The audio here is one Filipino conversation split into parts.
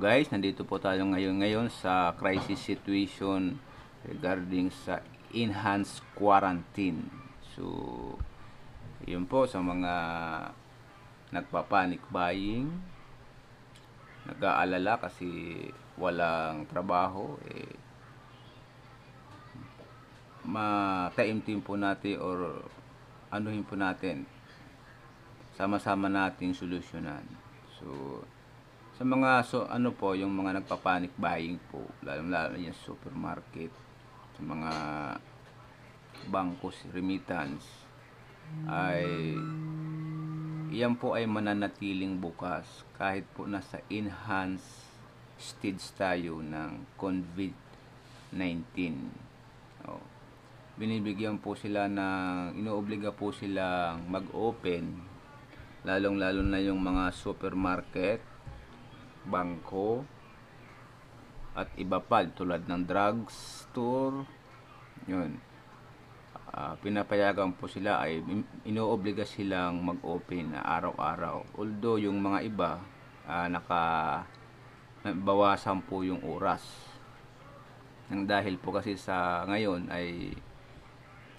guys, nandito po tayo ngayon ngayon sa crisis situation regarding sa enhanced quarantine. So, yun po sa mga nagpapanic buying, nag-aalala kasi walang trabaho, eh, mataimtim po natin or anuhin po natin sama-sama nating solusyonan. So, sa mga so ano po yung mga nagpa buying po lalo lalo yung supermarket sa mga bangkos remittance ay iyan po ay mananatiling bukas kahit po nasa enhanced stage tayo ng COVID-19 o, binibigyan po sila ng inoobliga po silang mag-open lalong lalo na yung mga supermarket bangko at iba pa tulad ng drug store yun uh, pinapayagan po sila ay inoobliga silang mag-open araw-araw although yung mga iba uh, naka bawasan po yung oras ng dahil po kasi sa ngayon ay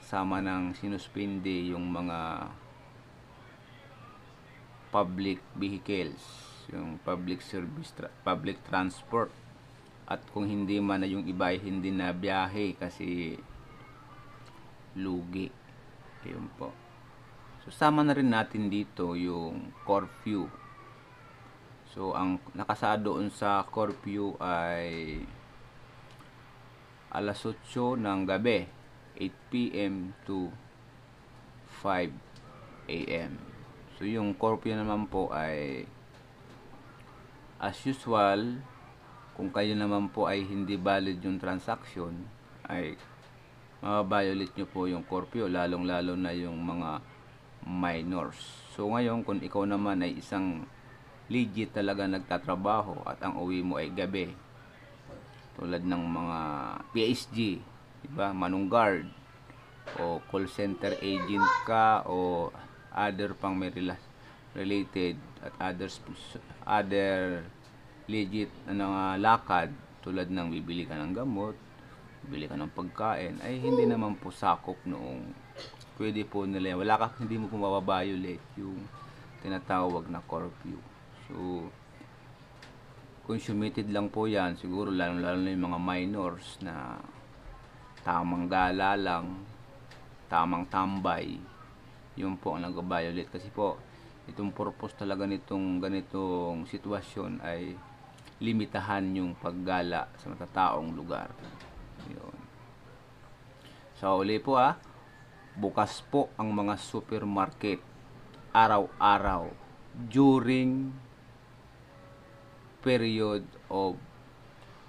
sama ng sinuspindi yung mga public vehicles yung public service tra public transport at kung hindi man na yung iba hindi na biyahe kasi lugi yun po so sama na rin natin dito yung curfew so ang nakasadoon sa curfew ay alas 8 ng gabi 8pm to 5 a.m. So yung curfew naman po ay As usual, kung kayo naman po ay hindi valid yung transaction, ay mababiolate nyo po yung Corpio, lalong-lalo na yung mga minors. So ngayon, kung ikaw naman ay isang legit talaga nagtatrabaho at ang uwi mo ay gabi, tulad ng mga PSG, diba? manunggard, o call center agent ka, o other pang may relasyon related at others other legit ano nga lakad tulad ng bibili ka ng gamot, bibili ka ng pagkain ay hindi naman po sakop noong pwede po nila wala ka hindi mo po mababiolate yung tinatawag na curfew. So consummated lang po yan siguro lalo lalo na yung mga minors na tamang gala lang tamang tambay yun po ang nag-violate kasi po itong purpose talaga nitong ganitong sitwasyon ay limitahan yung paggala sa matataong lugar. Yun. So uli po ah, bukas po ang mga supermarket araw-araw during period of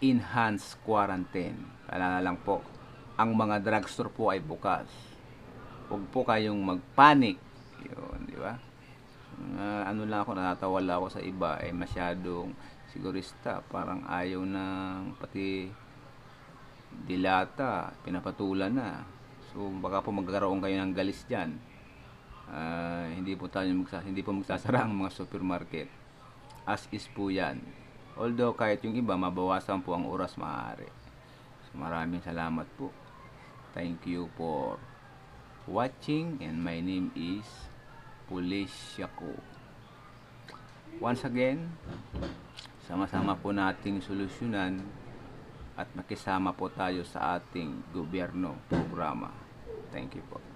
enhanced quarantine. Alala lang po, ang mga drugstore po ay bukas. Huwag po kayong magpanic. Yun, di ba? uh, ano lang ako, natatawala ako sa iba, eh masyadong sigurista, parang ayaw ng pati dilata, pinapatulan na. So baka po magkaroon kayo ng galis diyan. Uh, ah, hindi po tayo magsas hindi po magsasara ang mga supermarket. As is po 'yan. Although kahit yung iba mabawasan po ang oras maaari. So, maraming salamat po. Thank you for watching and my name is Polisya ko. Once again, sama-sama po nating solusyonan at makisama po tayo sa ating gobyerno programa. Thank you po.